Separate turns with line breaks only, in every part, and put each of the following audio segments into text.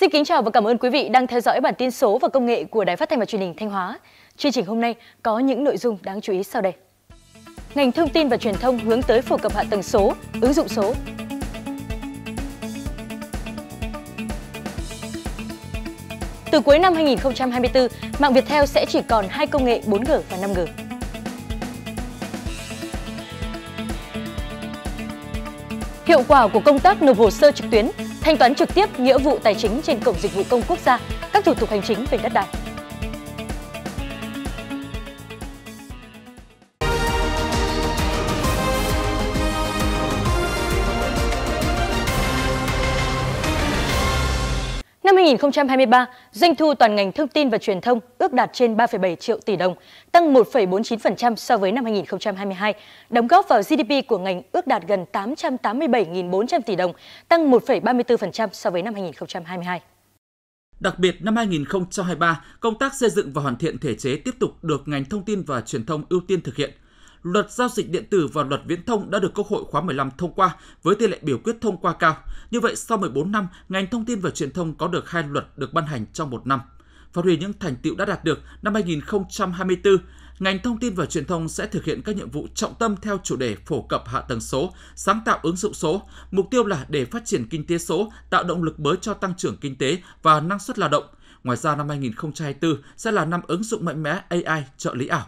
Xin kính chào và cảm ơn quý vị đang theo dõi bản tin số và công nghệ của Đài Phát thanh và Truyền hình Thanh Hóa. Chương trình hôm nay có những nội dung đáng chú ý sau đây. Ngành thông tin và truyền thông hướng tới phổ cập hạ tầng số, ứng dụng số. Từ cuối năm 2024, mạng Viettel sẽ chỉ còn hai công nghệ 4G và 5G. Hiệu quả của công tác nộp hồ sơ trực tuyến, thanh toán trực tiếp nghĩa vụ tài chính trên cổng dịch vụ công quốc gia, các thủ tục hành chính về đất đai. Năm 2023, doanh thu toàn ngành thông tin và truyền thông ước đạt trên 3,7 triệu tỷ đồng, tăng 1,49% so với năm 2022, đóng góp vào GDP của ngành ước đạt gần 887.400 tỷ đồng, tăng 1,34% so với năm 2022.
Đặc biệt, năm 2023, công tác xây dựng và hoàn thiện thể chế tiếp tục được ngành thông tin và truyền thông ưu tiên thực hiện, Luật giao dịch điện tử và luật viễn thông đã được Quốc hội khóa 15 thông qua với tỷ lệ biểu quyết thông qua cao. Như vậy, sau 14 năm, ngành thông tin và truyền thông có được hai luật được ban hành trong một năm. Phát huy những thành tiệu đã đạt được năm 2024, ngành thông tin và truyền thông sẽ thực hiện các nhiệm vụ trọng tâm theo chủ đề phổ cập hạ tầng số, sáng tạo ứng dụng số. Mục tiêu là để phát triển kinh tế số, tạo động lực mới cho tăng trưởng kinh tế và năng suất lao động. Ngoài ra, năm 2024 sẽ là năm ứng dụng mạnh mẽ AI trợ lý ảo.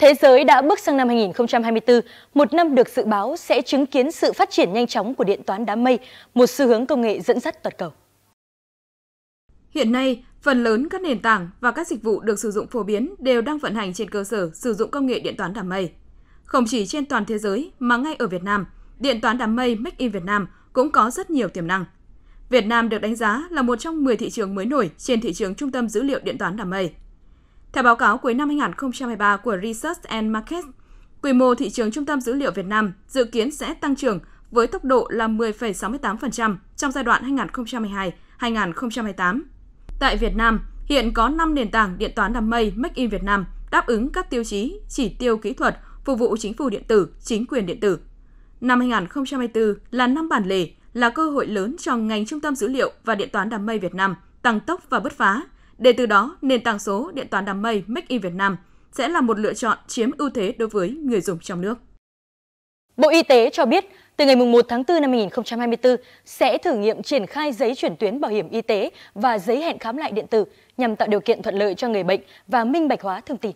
Thế
giới đã bước sang năm 2024, một năm được dự báo sẽ chứng kiến sự phát triển nhanh chóng của
điện toán đám mây, một xu hướng công nghệ dẫn dắt toàn cầu. Hiện nay, phần lớn các nền tảng và các dịch vụ được sử dụng phổ biến đều đang vận hành trên cơ sở sử dụng công nghệ điện toán đám mây. Không chỉ trên toàn thế giới mà ngay ở Việt Nam, điện toán đám mây Make in Việt Nam cũng có rất nhiều tiềm năng. Việt Nam được đánh giá là một trong 10 thị trường mới nổi trên thị trường trung tâm dữ liệu điện toán đám mây. Theo báo cáo cuối năm 2023 của Research and Markets, quy mô thị trường trung tâm dữ liệu Việt Nam dự kiến sẽ tăng trưởng với tốc độ là 10,68% trong giai đoạn 2022-2028. Tại Việt Nam, hiện có 5 nền tảng điện toán đám mây Make in Việt Nam đáp ứng các tiêu chí, chỉ tiêu kỹ thuật phục vụ chính phủ điện tử, chính quyền điện tử. Năm 2024 là năm bản lề, là cơ hội lớn cho ngành trung tâm dữ liệu và điện toán đám mây Việt Nam tăng tốc và bứt phá để từ đó, nền tảng số điện toán đám mây Make in Việt Nam sẽ là một lựa chọn chiếm ưu thế đối với người dùng trong nước.
Bộ Y tế cho biết, từ ngày 1 tháng 4 năm 2024 sẽ thử nghiệm triển khai giấy chuyển tuyến bảo hiểm y tế và giấy hẹn khám lại điện tử nhằm tạo điều kiện thuận lợi cho người bệnh và minh bạch hóa thông tin.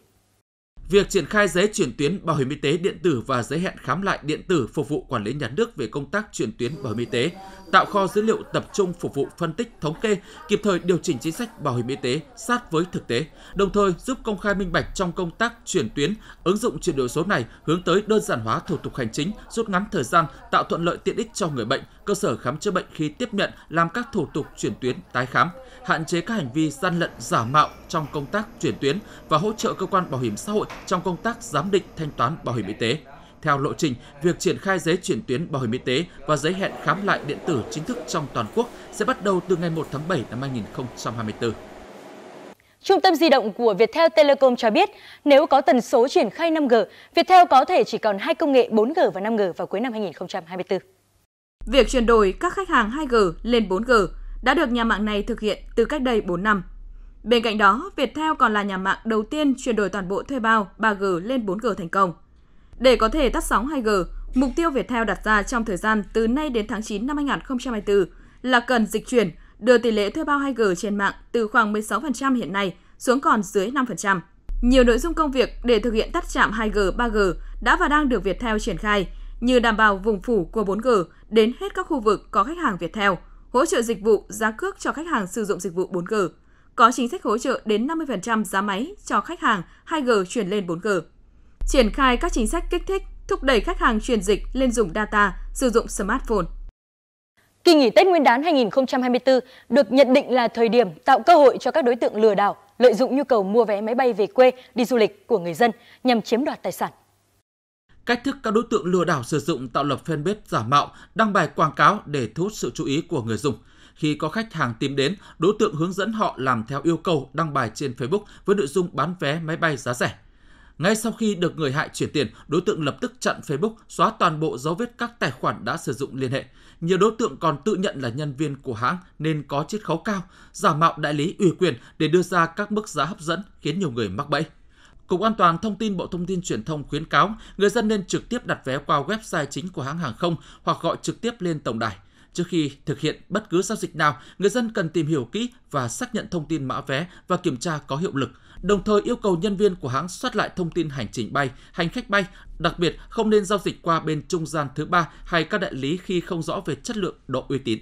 Việc triển khai giấy chuyển tuyến bảo hiểm y tế điện tử và giấy hẹn khám lại điện tử phục vụ quản lý nhà nước về công tác chuyển tuyến bảo hiểm y tế, tạo kho dữ liệu tập trung phục vụ phân tích, thống kê, kịp thời điều chỉnh chính sách bảo hiểm y tế sát với thực tế, đồng thời giúp công khai minh bạch trong công tác chuyển tuyến, ứng dụng chuyển đổi số này hướng tới đơn giản hóa thủ tục hành chính, rút ngắn thời gian, tạo thuận lợi tiện ích cho người bệnh, cơ sở khám chữa bệnh khi tiếp nhận làm các thủ tục chuyển tuyến tái khám, hạn chế các hành vi gian lận giả mạo trong công tác chuyển tuyến và hỗ trợ cơ quan bảo hiểm xã hội trong công tác giám định thanh toán bảo hiểm y tế. Theo lộ trình, việc triển khai giấy chuyển tuyến bảo hiểm y tế và giấy hẹn khám lại điện tử chính thức trong toàn quốc sẽ bắt đầu từ ngày 1 tháng 7 năm 2024.
Trung tâm di động của Viettel Telecom cho biết, nếu có tần số triển khai 5G, Viettel
có thể chỉ còn hai công nghệ 4G và 5G vào cuối năm 2024. Việc chuyển đổi các khách hàng 2G lên 4G đã được nhà mạng này thực hiện từ cách đây 4 năm. Bên cạnh đó, Viettel còn là nhà mạng đầu tiên chuyển đổi toàn bộ thuê bao 3G lên 4G thành công. Để có thể tắt sóng 2G, mục tiêu Viettel đặt ra trong thời gian từ nay đến tháng 9 năm 2024 là cần dịch chuyển, đưa tỷ lệ thuê bao 2G trên mạng từ khoảng 16% hiện nay xuống còn dưới 5%. Nhiều nội dung công việc để thực hiện tắt chạm 2G, 3G đã và đang được Viettel triển khai, như đảm bảo vùng phủ của 4G đến hết các khu vực có khách hàng Viettel, hỗ trợ dịch vụ giá cước cho khách hàng sử dụng dịch vụ 4G, có chính sách hỗ trợ đến 50% giá máy cho khách hàng 2G chuyển lên 4G. Triển khai các chính sách kích thích, thúc đẩy khách hàng chuyển dịch lên dùng data, sử dụng smartphone. Kỳ nghỉ Tết Nguyên đán 2024 được nhận định là thời điểm tạo cơ hội cho
các đối tượng lừa đảo lợi dụng nhu cầu mua vé máy bay về quê đi du lịch của người dân nhằm chiếm đoạt tài sản.
Cách thức các đối tượng lừa đảo sử dụng tạo lập fanpage giả mạo, đăng bài quảng cáo để thu hút sự chú ý của người dùng. Khi có khách hàng tìm đến, đối tượng hướng dẫn họ làm theo yêu cầu đăng bài trên Facebook với nội dung bán vé máy bay giá rẻ. Ngay sau khi được người hại chuyển tiền, đối tượng lập tức chặn Facebook, xóa toàn bộ dấu vết các tài khoản đã sử dụng liên hệ. Nhiều đối tượng còn tự nhận là nhân viên của hãng nên có chiết khấu cao, giả mạo đại lý ủy quyền để đưa ra các mức giá hấp dẫn khiến nhiều người mắc bẫy. Cục An toàn Thông tin Bộ Thông tin Truyền thông khuyến cáo người dân nên trực tiếp đặt vé qua website chính của hãng hàng không hoặc gọi trực tiếp lên tổng đài. Trước khi thực hiện bất cứ giao dịch nào, người dân cần tìm hiểu kỹ và xác nhận thông tin mã vé và kiểm tra có hiệu lực. Đồng thời yêu cầu nhân viên của hãng soát lại thông tin hành trình bay, hành khách bay, đặc biệt không nên giao dịch qua bên trung gian thứ ba hay các đại lý khi không rõ về chất lượng, độ uy tín.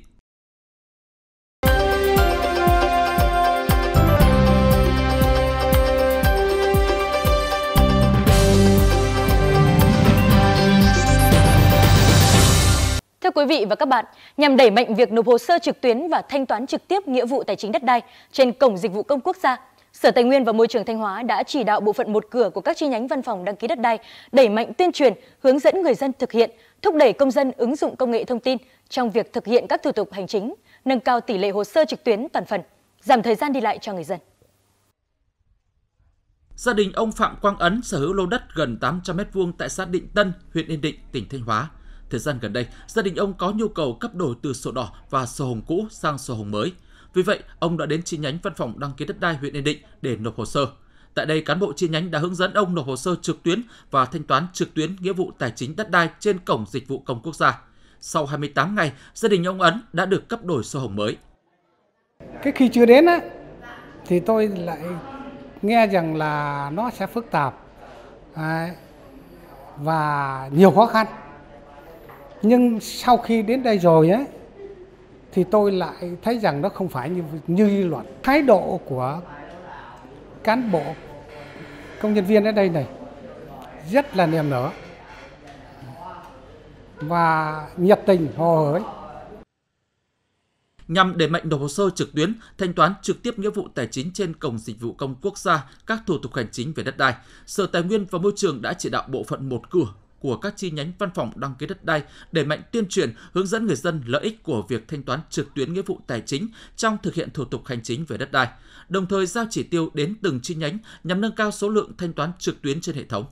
Thưa quý vị và các bạn, nhằm đẩy mạnh việc nộp hồ sơ trực tuyến và thanh toán trực tiếp nghĩa vụ tài chính đất đai trên Cổng Dịch vụ Công Quốc gia, Sở Tài nguyên và Môi trường Thanh Hóa đã chỉ đạo bộ phận một cửa của các chi nhánh văn phòng đăng ký đất đai đẩy mạnh tuyên truyền, hướng dẫn người dân thực hiện, thúc đẩy công dân ứng dụng công nghệ thông tin trong việc thực hiện các thủ tục hành chính, nâng cao tỷ lệ hồ sơ trực tuyến toàn phần, giảm thời gian đi lại cho người dân.
Gia đình ông Phạm Quang Ấn sở hữu lô đất gần 800 m2 tại xã Định Tân, huyện Yên Định, tỉnh Thanh Hóa – thời gian gần đây, gia đình ông có nhu cầu cấp đổi từ sổ đỏ và sổ hồng cũ sang sổ hồng mới. Vì vậy, ông đã đến chi nhánh văn phòng đăng ký đất đai huyện Yên Định để nộp hồ sơ. Tại đây, cán bộ chi nhánh đã hướng dẫn ông nộp hồ sơ trực tuyến và thanh toán trực tuyến nghĩa vụ tài chính đất đai trên cổng dịch vụ công quốc gia. Sau 28 ngày, gia đình ông Ấn đã được cấp đổi sổ hồng mới. Cái khi chưa đến á, thì tôi lại nghe rằng là nó sẽ phức tạp và nhiều khó khăn nhưng sau khi đến đây rồi ấy thì tôi lại thấy rằng nó không phải như như luật thái độ của cán bộ công nhân viên ở đây này rất là niềm nở và nhiệt tình hồ hởi nhằm đẩy mạnh nộp hồ sơ trực tuyến, thanh toán trực tiếp nghĩa vụ tài chính trên cổng dịch vụ công quốc gia, các thủ tục hành chính về đất đai. Sở Tài nguyên và Môi trường đã chỉ đạo bộ phận một cửa của các chi nhánh văn phòng đăng ký đất đai, để mạnh tuyên truyền, hướng dẫn người dân lợi ích của việc thanh toán trực tuyến nghĩa vụ tài chính trong thực hiện thủ tục hành chính về đất đai, đồng thời giao chỉ tiêu đến từng chi nhánh nhằm nâng cao số lượng thanh toán trực tuyến trên hệ thống.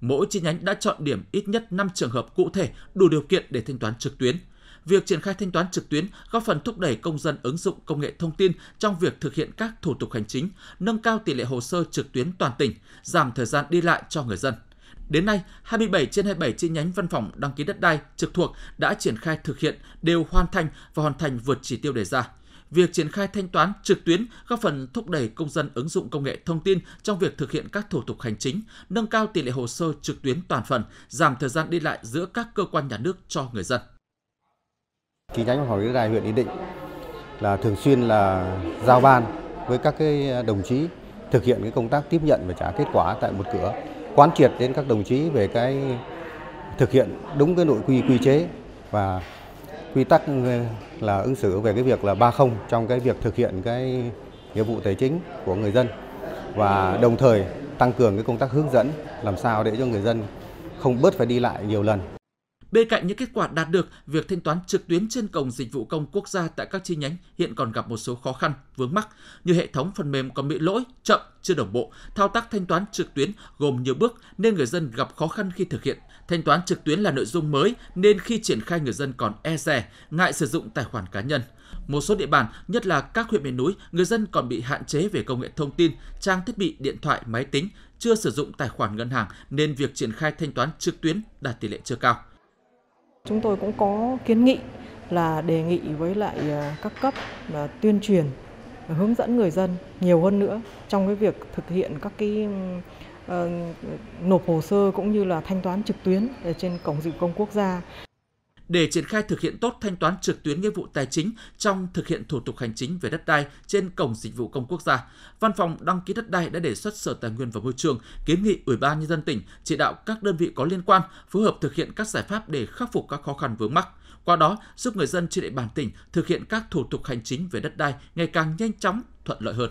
Mỗi chi nhánh đã chọn điểm ít nhất 5 trường hợp cụ thể đủ điều kiện để thanh toán trực tuyến việc triển khai thanh toán trực tuyến góp phần thúc đẩy công dân ứng dụng công nghệ thông tin trong việc thực hiện các thủ tục hành chính, nâng cao tỷ lệ hồ sơ trực tuyến toàn tỉnh, giảm thời gian đi lại cho người dân. Đến nay, 27 trên 27 chi nhánh văn phòng đăng ký đất đai trực thuộc đã triển khai thực hiện đều hoàn thành và hoàn thành vượt chỉ tiêu đề ra. Việc triển khai thanh toán trực tuyến góp phần thúc đẩy công dân ứng dụng công nghệ thông tin trong việc thực hiện các thủ tục hành chính, nâng cao tỷ lệ hồ sơ trực tuyến toàn phần, giảm thời gian đi lại giữa các cơ quan nhà nước cho người dân. Chi nhánh văn phòng đất đai huyện Yên Định là thường xuyên là giao ban với các cái đồng chí thực hiện cái công tác tiếp nhận và trả kết quả tại một cửa quán triệt đến các đồng chí về cái thực hiện đúng cái nội quy quy chế và quy tắc ờ, là ứng xử về cái việc là ba không trong cái việc thực hiện cái nghĩa vụ tài chính của người dân và đồng thời tăng cường cái công tác hướng dẫn làm sao để cho người dân không bớt phải đi lại nhiều lần Bên cạnh những kết quả đạt được, việc thanh toán trực tuyến trên cổng dịch vụ công quốc gia tại các chi nhánh hiện còn gặp một số khó khăn, vướng mắc như hệ thống phần mềm còn bị lỗi, chậm, chưa đồng bộ, thao tác thanh toán trực tuyến gồm nhiều bước nên người dân gặp khó khăn khi thực hiện. Thanh toán trực tuyến là nội dung mới nên khi triển khai người dân còn e dè, ngại sử dụng tài khoản cá nhân. Một số địa bàn, nhất là các huyện miền núi, người dân còn bị hạn chế về công nghệ thông tin, trang thiết bị điện thoại, máy tính, chưa sử dụng tài khoản ngân hàng nên việc triển khai thanh toán trực tuyến đạt tỷ lệ chưa cao.
Chúng tôi cũng có kiến nghị
là đề nghị với lại ờ, các cấp là tuyên truyền hướng dẫn người dân nhiều hơn nữa trong cái việc thực hiện các cái ờ, nộp hồ sơ cũng như là thanh toán trực tuyến trên cổng dịch công quốc gia
để triển khai thực hiện tốt thanh toán trực tuyến nghĩa vụ tài chính trong thực hiện thủ tục hành chính về đất đai trên cổng dịch vụ công quốc gia. Văn phòng đăng ký đất đai đã đề xuất Sở Tài nguyên và Môi trường kiến nghị Ủy ban nhân dân tỉnh chỉ đạo các đơn vị có liên quan phối hợp thực hiện các giải pháp để khắc phục các khó khăn vướng mắc. Qua đó, giúp người dân trên địa bàn tỉnh thực hiện các thủ tục hành chính về đất đai ngày càng nhanh chóng, thuận lợi hơn.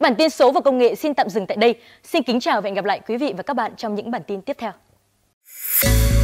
Bản tin số và công nghệ xin tạm dừng tại đây. Xin kính chào và hẹn gặp lại quý vị và các bạn trong những bản tin tiếp theo.